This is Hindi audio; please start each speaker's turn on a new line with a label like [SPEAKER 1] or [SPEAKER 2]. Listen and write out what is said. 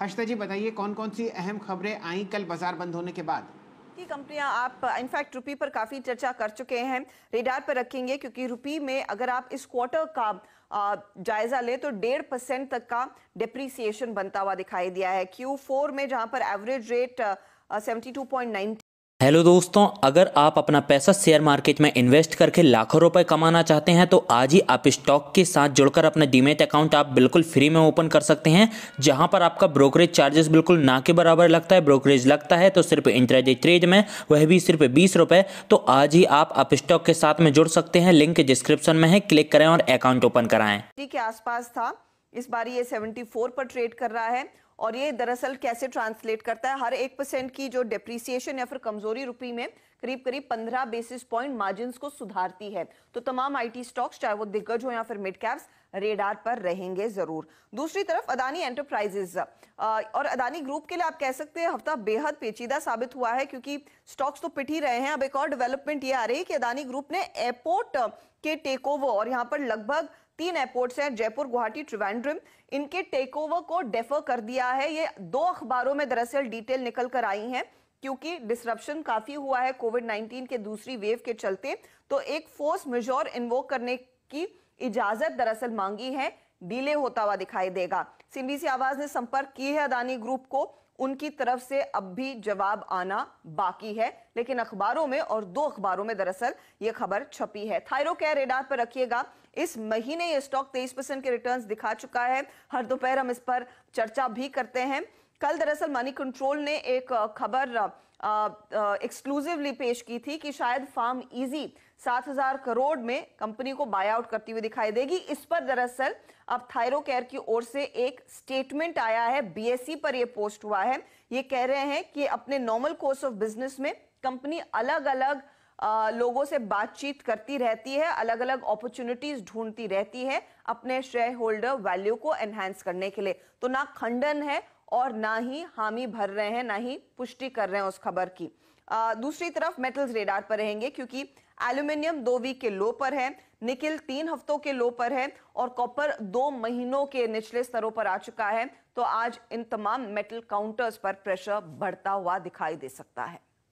[SPEAKER 1] हर्षता जी बताइए कौन कौन सी अहम खबरें आई कल बाजार बंद होने के बाद
[SPEAKER 2] कंपनियां आप इनफैक्ट रुपी पर काफ़ी चर्चा कर चुके हैं रेडार पर रखेंगे क्योंकि रुपी में अगर आप इस क्वार्टर का जायजा लें तो डेढ़ परसेंट तक का डिप्रिसिएशन बनता हुआ दिखाई दिया है क्यू फोर में जहाँ पर average rate seventy two point nine
[SPEAKER 1] hello दोस्तों अगर आप अपना पैसा शेयर मार्केट में इन्वेस्ट करके लाखों रुपए कमाना चाहते हैं तो आज ही आप स्टॉक के साथ जुड़कर अपना डीमेट अकाउंट आप बिल्कुल फ्री में ओपन कर सकते हैं जहां पर आपका ब्रोकरेज चार्जेस बिल्कुल ना के बराबर लगता है ब्रोकरेज लगता है तो सिर्फ इंट्राडे ट्रेड में वह भी सिर्फ बीस तो आज ही आप अप स्टॉक के साथ में जुड़ सकते हैं लिंक डिस्क्रिप्शन में है क्लिक करें और अकाउंट ओपन कराएं
[SPEAKER 2] के आसपास था इस बार ये 74 पर ट्रेड कर रहा है और ये दरअसल कैसे ट्रांसलेट करता है हर एक परसेंट की जो डिप्रिसिएशन या फिर कमजोरी रुपी में करीब करीब 15 बेसिस पॉइंट मार्जिन को सुधारती है तो तमाम आईटी स्टॉक्स चाहे वो दिग्गज हो या फिर मिड कैप्स रेडार पर रहेंगे जरूर दूसरी तरफ अदानी एंटरप्राइजेस और अदानी ग्रुप के लिए आप कह सकते हैं हफ्ता बेहद पेचीदा साबित हुआ है क्योंकि स्टॉक्स तो पिट ही रहे हैं अब एक और डेवलपमेंट ये आ रही है कि अदानी ग्रुप ने एयरपोर्ट के टेक ओवर और यहाँ पर लगभग तीन एयरपोर्ट्स हैं जयपुर गुवाहाटी त्रिवेंड्रम इनके टेक ओवर को डेफर कर दिया है ये दो अखबारों में दरअसल डिटेल निकल कर आई हैं क्योंकि डिसरप्शन काफी हुआ है कोविड 19 के दूसरी वेव के चलते तो एक फोर्स मेजोर इन्वोक करने की इजाजत दरअसल मांगी है डिले होता हुआ दिखाई देगा सीबीसी आवाज ने संपर्क की है अदानी ग्रुप को उनकी तरफ से अब भी जवाब आना बाकी है लेकिन अखबारों में और दो अखबारों में दरअसल ये खबर छपी है थायरो केयर रेडार पर रखिएगा इस महीने ये स्टॉक 23 परसेंट के रिटर्न्स दिखा चुका है हर दोपहर हम इस पर चर्चा भी करते हैं कल दरअसल मनी कंट्रोल ने एक खबर एक्सक्लूसिवली पेश की थी कि शायद फार्म इजी 7000 करोड़ में कंपनी को बायआउट करती हुई दिखाई देगी इस पर दरअसल अब थायरो केयर की ओर से एक स्टेटमेंट आया है बीएससी e पर यह पोस्ट हुआ है ये कह रहे हैं कि अपने नॉर्मल कोर्स ऑफ बिजनेस में कंपनी अलग अलग आ, लोगों से बातचीत करती रहती है अलग अलग अपॉर्चुनिटीज ढूंढती रहती है अपने शेयर होल्डर वैल्यू को एनहेंस करने के लिए तो ना खंडन है और ना ही हामी भर रहे हैं ना ही पुष्टि कर रहे हैं उस खबर की आ, दूसरी तरफ मेटल्स रेडार पर रहेंगे क्योंकि एल्यूमिनियम दो वीक के लो पर है निकिल तीन हफ्तों के लो पर है और कॉपर दो महीनों के निचले स्तरों पर आ चुका है तो आज इन तमाम मेटल काउंटर्स पर प्रेशर बढ़ता हुआ दिखाई दे सकता है